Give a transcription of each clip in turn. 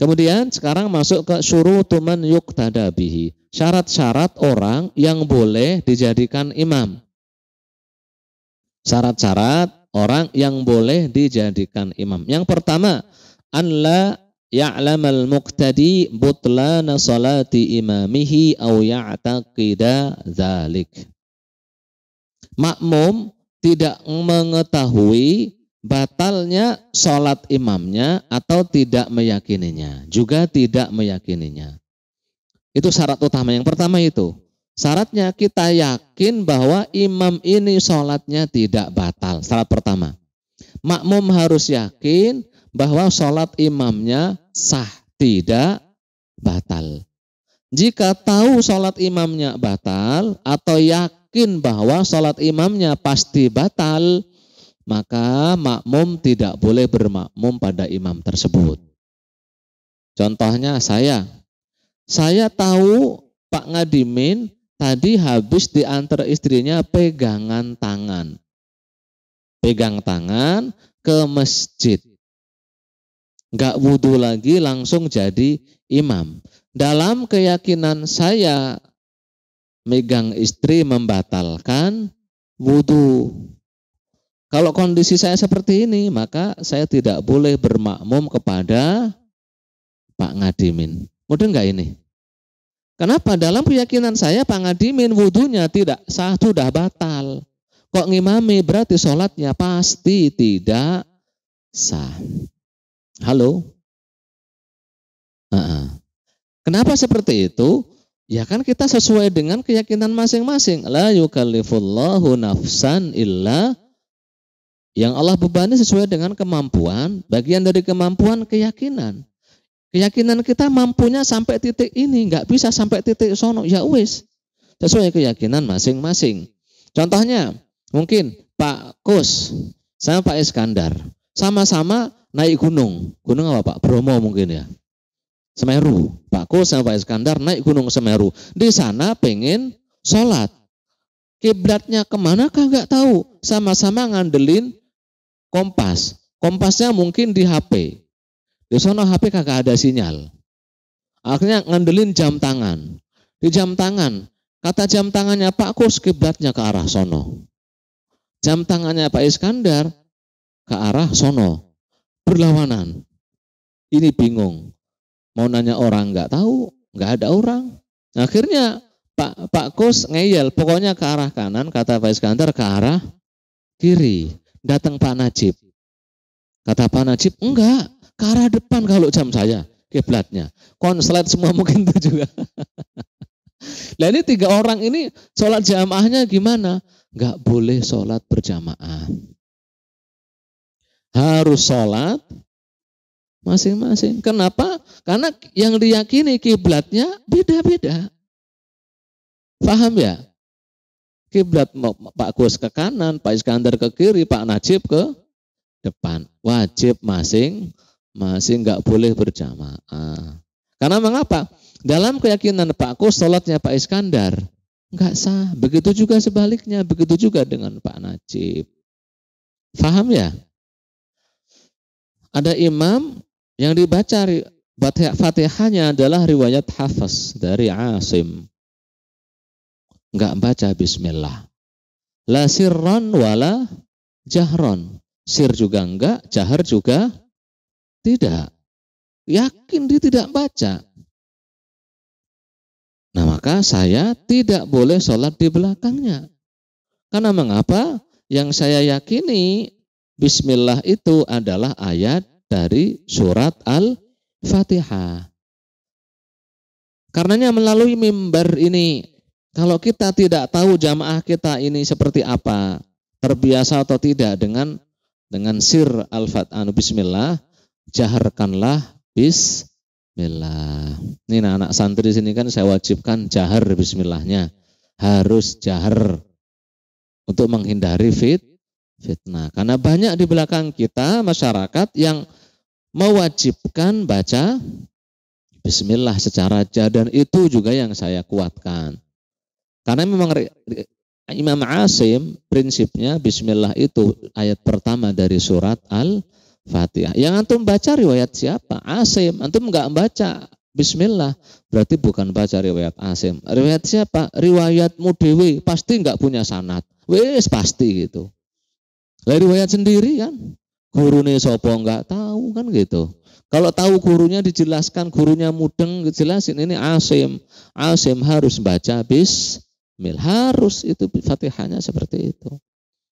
Kemudian sekarang masuk ke suruh tuman yuk tadabihi Syarat-syarat orang yang boleh dijadikan imam. Syarat-syarat orang yang boleh dijadikan imam. Yang pertama, an la ya'lamal muqtadi butlana salati imamihi au ya'taqida dzalik. Makmum tidak mengetahui batalnya sholat imamnya atau tidak meyakininya. Juga tidak meyakininya. Itu syarat utama. Yang pertama itu. Syaratnya kita yakin bahwa imam ini sholatnya tidak batal. Syarat pertama. Makmum harus yakin bahwa sholat imamnya sah, tidak batal. Jika tahu sholat imamnya batal atau yakin bahwa sholat imamnya pasti batal, maka makmum tidak boleh bermakmum pada imam tersebut. Contohnya saya. Saya tahu Pak Ngadimin tadi habis diantar istrinya pegangan tangan. Pegang tangan ke masjid. Enggak wudhu lagi langsung jadi imam. Dalam keyakinan saya, megang istri membatalkan wudhu. Kalau kondisi saya seperti ini, maka saya tidak boleh bermakmum kepada Pak Ngadimin. Mudah enggak ini? Kenapa? Dalam keyakinan saya Pak Ngadimin wudhunya tidak sah, sudah batal. Kok ngimami berarti sholatnya pasti tidak sah. Halo? Uh -uh. Kenapa seperti itu? Ya kan kita sesuai dengan keyakinan masing-masing. La yukallifullahu nafsan illa yang Allah bebani sesuai dengan kemampuan, bagian dari kemampuan keyakinan. Keyakinan kita mampunya sampai titik ini, nggak bisa sampai titik sono, ya wis. Sesuai keyakinan masing-masing. Contohnya, mungkin Pak Kus sama Pak Iskandar, sama-sama naik gunung. Gunung apa Pak? Bromo mungkin ya. Semeru. Pak Kus sama Pak Iskandar naik gunung Semeru. Di sana pengen sholat. Kiblatnya kemana kah nggak tahu. Sama-sama ngandelin kompas. Kompasnya mungkin di HP. Di sana HP kagak ada sinyal. Akhirnya ngandelin jam tangan. Di jam tangan, kata jam tangannya Pak Kus kiblatnya ke arah sono. Jam tangannya Pak Iskandar ke arah sono. Berlawanan. Ini bingung. Mau nanya orang nggak tahu, nggak ada orang. Akhirnya Pak Pak Kus ngeyel, pokoknya ke arah kanan, kata Pak Iskandar ke arah kiri datang Pak Najib. Kata Pak Najib, enggak, ke arah depan kalau jam saya, kiblatnya. Konslet semua mungkin itu juga. Nah ini tiga orang ini sholat jamaahnya gimana? Enggak boleh sholat berjamaah. Harus sholat masing-masing. Kenapa? Karena yang diyakini kiblatnya beda-beda. Paham ya? kiblat Pak Gus ke kanan, Pak Iskandar ke kiri, Pak Najib ke depan. Wajib masing masing nggak boleh berjamaah. Karena mengapa? Dalam keyakinan Pak Gus sholatnya Pak Iskandar nggak sah. Begitu juga sebaliknya, begitu juga dengan Pak Najib. Faham ya? Ada imam yang dibaca Fatihahnya adalah riwayat hafaz dari Asim nggak baca bismillah. La sirron wala jahron. Sir juga enggak, jahar juga tidak. Yakin dia tidak baca. Nah maka saya tidak boleh sholat di belakangnya. Karena mengapa? Yang saya yakini Bismillah itu adalah ayat dari surat Al-Fatihah. Karenanya melalui mimbar ini kalau kita tidak tahu jamaah kita ini seperti apa, terbiasa atau tidak dengan dengan sir al-fat anu bismillah, jaharkanlah bismillah. Ini nah, anak santri di sini kan saya wajibkan jahar bismillahnya. Harus jahar untuk menghindari fit fitnah. Karena banyak di belakang kita masyarakat yang mewajibkan baca bismillah secara jahar dan itu juga yang saya kuatkan. Karena memang Imam Asim prinsipnya bismillah itu ayat pertama dari surat Al-Fatihah. Yang antum baca riwayat siapa? Asim. Antum nggak baca bismillah. Berarti bukan baca riwayat Asim. Riwayat siapa? Riwayat dewi. Pasti nggak punya sanat. Wes pasti gitu. Lah riwayat sendiri kan. Gurune sopo nggak tahu kan gitu. Kalau tahu gurunya dijelaskan, gurunya mudeng, jelasin ini asim. Asim harus baca bis mil. Harus itu Fatihahnya seperti itu.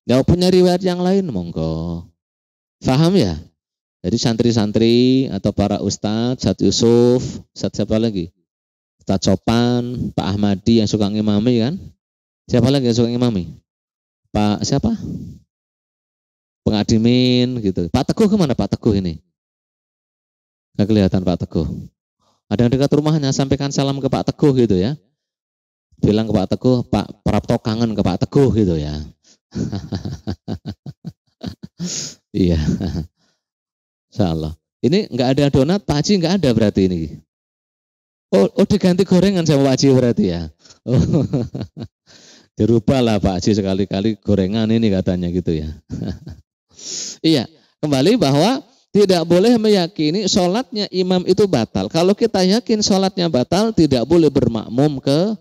Jauh punya riwayat yang lain monggo. Faham ya? Jadi santri-santri atau para ustadz, Ustaz Yusuf, Ustaz siapa lagi? Ustaz Copan, Pak Ahmadi yang suka ngimami kan? Siapa lagi yang suka ngimami? Pak siapa? Pengadimin gitu. Pak Teguh kemana Pak Teguh ini? Gak kelihatan Pak Teguh. Ada yang dekat rumahnya, sampaikan salam ke Pak Teguh gitu ya bilang ke Pak Teguh, Pak Prapto kangen ke Pak Teguh gitu ya. iya. Insyaallah. Ini enggak ada donat, Pak Haji nggak ada berarti ini. Oh, oh diganti gorengan sama Pak Haji berarti ya. Oh. lah Pak Haji sekali-kali gorengan ini katanya gitu ya. iya, kembali bahwa tidak boleh meyakini sholatnya imam itu batal. Kalau kita yakin sholatnya batal, tidak boleh bermakmum ke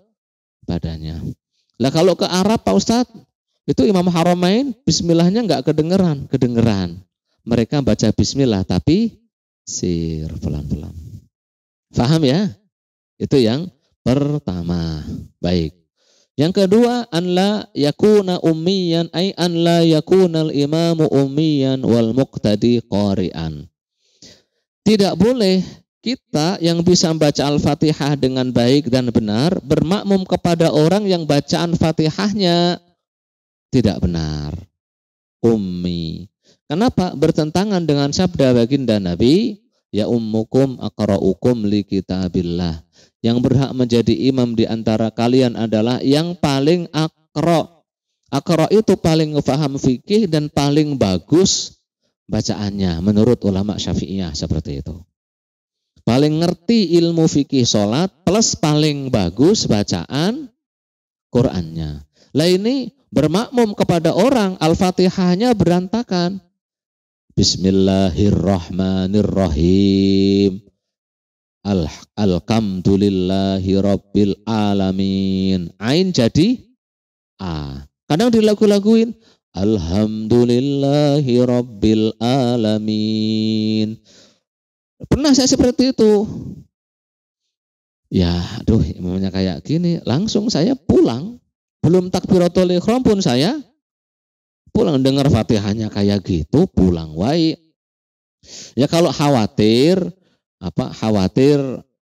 badannya. Lah kalau ke Arab Pak Ustadz, itu Imam Haramain bismillahnya enggak kedengeran, kedengeran. Mereka baca bismillah tapi sir pelan-pelan. Faham ya? Itu yang pertama. Baik. Yang kedua, an la yakuna ummiyan ay an la yakuna al-imamu ummiyan wal muqtadi qari'an. Tidak boleh kita yang bisa membaca Al-Fatihah dengan baik dan benar bermakmum kepada orang yang bacaan Fatihahnya tidak benar. Ummi. Kenapa? Bertentangan dengan sabda baginda Nabi, ya ummukum akra'ukum li kitabillah. Yang berhak menjadi imam di antara kalian adalah yang paling akro. Akro itu paling faham fikih dan paling bagus bacaannya menurut ulama syafi'iyah seperti itu paling ngerti ilmu fikih sholat plus paling bagus bacaan Qurannya. Lah ini bermakmum kepada orang Al-Fatihahnya berantakan. Bismillahirrahmanirrahim. Al Alhamdulillahi Rabbil Alamin. Ain jadi A. Kadang dilagu-laguin. Alhamdulillahi Rabbil Alamin. Pernah saya seperti itu. Ya, aduh, imamnya kayak gini, langsung saya pulang. Belum takbiratul ikhram pun saya pulang dengar Fatihahnya kayak gitu, pulang wai, Ya kalau khawatir apa khawatir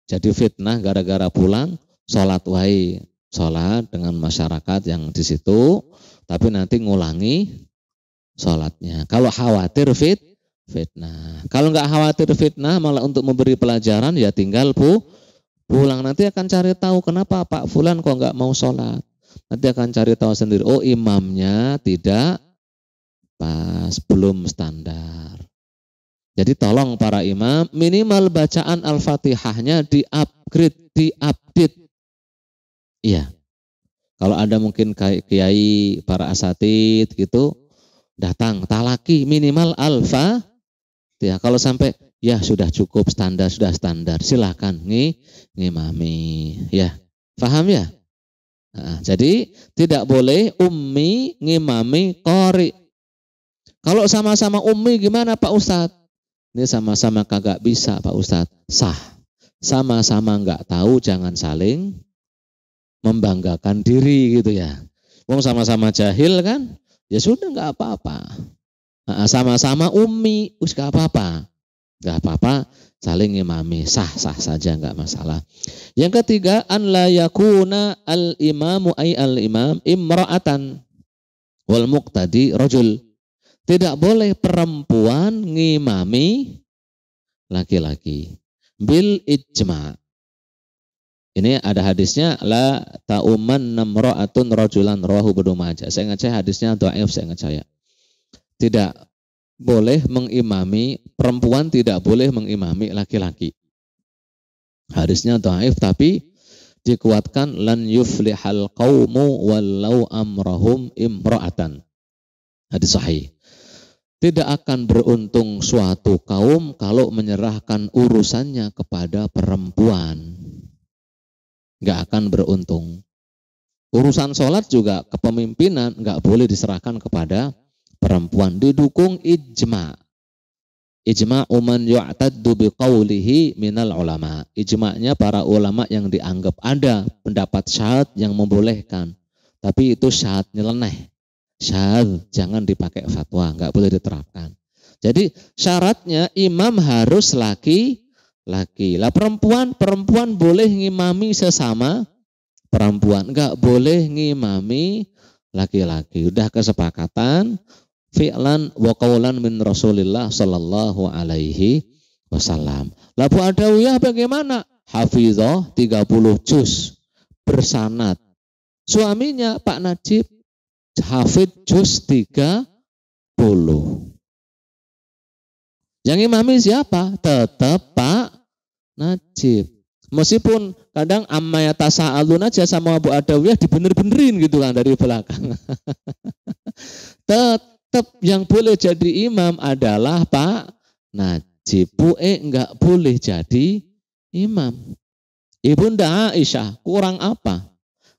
jadi fitnah gara-gara pulang sholat wai sholat dengan masyarakat yang di situ tapi nanti ngulangi sholatnya kalau khawatir fit fitnah. Kalau nggak khawatir fitnah malah untuk memberi pelajaran ya tinggal bu pulang nanti akan cari tahu kenapa Pak Fulan kok nggak mau sholat. Nanti akan cari tahu sendiri. Oh imamnya tidak pas belum standar. Jadi tolong para imam minimal bacaan al-fatihahnya di upgrade, di update. Iya. Kalau ada mungkin kayak kiai, para asatid gitu, datang talaki minimal alfa Gitu ya, kalau sampai ya sudah cukup standar sudah standar silahkan nih nih mami ya paham ya nah, jadi tidak boleh ummi mami kori kalau sama-sama ummi gimana Pak ustad ini sama-sama kagak bisa Pak ustad sah sama-sama nggak tahu jangan saling membanggakan diri gitu ya Wong sama-sama jahil kan ya sudah nggak apa-apa Nah, sama-sama ummi, us gak apa-apa. Gak apa-apa, saling imami, sah-sah saja gak masalah. Yang ketiga, an la yakuna al-imamu ay al-imam imra'atan wal muqtadi rajul. Tidak boleh perempuan ngimami laki-laki. Bil ijma. Ini ada hadisnya la ta'uman namra'atun rajulan rawahu Ibnu Saya ingat saya hadisnya dhaif saya ingat saya. Tidak boleh mengimami, perempuan tidak boleh mengimami laki-laki. Hadisnya taif tapi dikuatkan lan yuflihal qaumu walau amrahum imra'atan. Hadis sahih. Tidak akan beruntung suatu kaum kalau menyerahkan urusannya kepada perempuan. Nggak akan beruntung. Urusan sholat juga kepemimpinan nggak boleh diserahkan kepada perempuan didukung ijma. Ijma uman yu'taddu biqawlihi minal ulama. Ijma'nya para ulama yang dianggap ada pendapat syahat yang membolehkan. Tapi itu syahat nyeleneh. syahat jangan dipakai fatwa, nggak boleh diterapkan. Jadi syaratnya imam harus laki laki. Lah perempuan, perempuan boleh ngimami sesama perempuan, nggak boleh ngimami laki-laki. Udah kesepakatan, fi'lan wa qawlan min Rasulillah sallallahu alaihi wasallam. Labu adawiyah bagaimana? Hafizah 30 juz bersanat. Suaminya Pak Najib hafid juz 30. Yang imami siapa? Tetap Pak Najib. Meskipun kadang ammaya tasa'alun aja sama Abu Adawiyah dibener-benerin gitu kan dari belakang. Tetap tetap yang boleh jadi imam adalah Pak Najib. e enggak boleh jadi imam. Ibunda Aisyah kurang apa?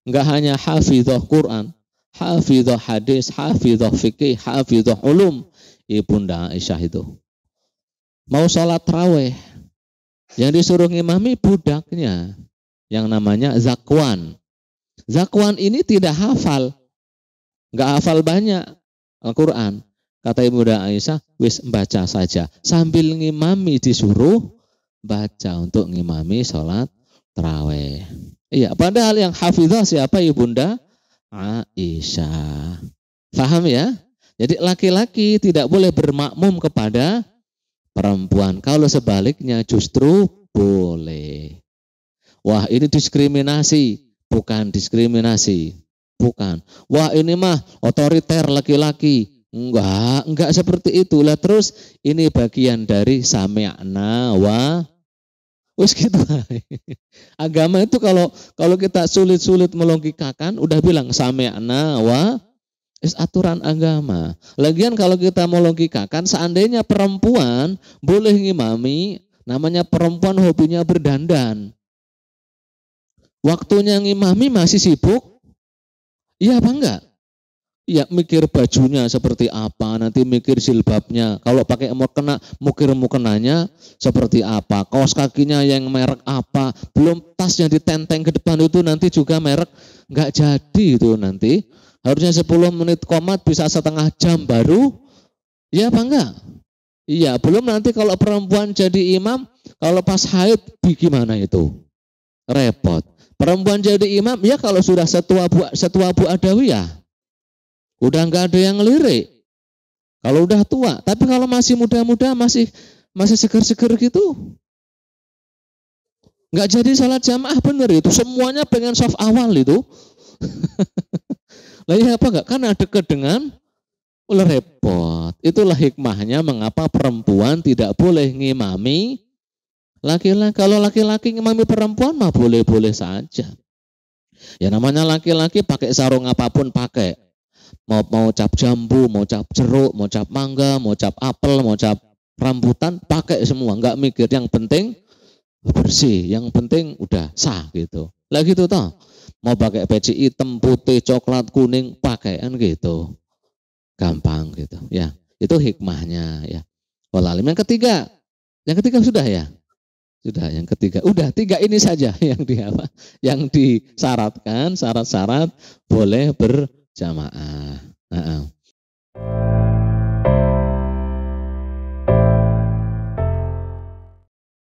Enggak hanya hafizah Quran, hafizah hadis, hafizah fikih, hafizah ulum. Ibunda Aisyah itu. Mau sholat raweh. Yang disuruh ngimami budaknya. Yang namanya zakwan. Zakwan ini tidak hafal. Enggak hafal banyak Al-Quran. Kata Ibunda Aisyah, wis baca saja. Sambil ngimami disuruh, baca untuk ngimami sholat terawih. Iya, padahal yang hafizah siapa Ibunda? Aisyah. Faham ya? Jadi laki-laki tidak boleh bermakmum kepada perempuan. Kalau sebaliknya justru boleh. Wah, ini diskriminasi, bukan diskriminasi. Bukan. Wah ini mah otoriter laki-laki. Enggak, enggak seperti itulah terus ini bagian dari samyakna wa Wes gitu. Agama itu kalau kalau kita sulit-sulit melogikakan udah bilang samyana wa is aturan agama. Lagian kalau kita melogikakan seandainya perempuan boleh ngimami, namanya perempuan hobinya berdandan. Waktunya ngimami masih sibuk Iya apa enggak? Ya mikir bajunya seperti apa, nanti mikir silbabnya. Kalau pakai mau kena, mikir mau kenanya seperti apa. Kaos kakinya yang merek apa. Belum tas yang ditenteng ke depan itu nanti juga merek nggak jadi itu nanti. Harusnya 10 menit komat bisa setengah jam baru. Iya apa enggak? Iya, belum nanti kalau perempuan jadi imam, kalau pas haid gimana itu? Repot. Perempuan jadi imam, ya kalau sudah setua Bu, setua Bu Adawiyah, udah nggak ada yang ngelirik. Kalau udah tua, tapi kalau masih muda-muda, masih masih seger-seger gitu, nggak jadi salat jamaah bener itu. Semuanya pengen soft awal itu. Lah iya apa enggak? karena ada dengan ular repot. Itulah hikmahnya mengapa perempuan tidak boleh ngimami Laki-laki kalau laki-laki ngemami perempuan mah boleh-boleh saja. Ya namanya laki-laki pakai sarung apapun pakai. Mau mau cap jambu, mau cap jeruk, mau cap mangga, mau cap apel, mau cap rambutan, pakai semua, Enggak mikir. Yang penting bersih, yang penting udah sah gitu. Lah gitu toh. Mau pakai peci hitam, putih, coklat, kuning, pakaian gitu. Gampang gitu. Ya, itu hikmahnya ya. Walalim yang ketiga. Yang ketiga sudah ya. Sudah yang ketiga. Udah tiga ini saja yang di apa? Yang disyaratkan syarat-syarat boleh berjamaah. Nah,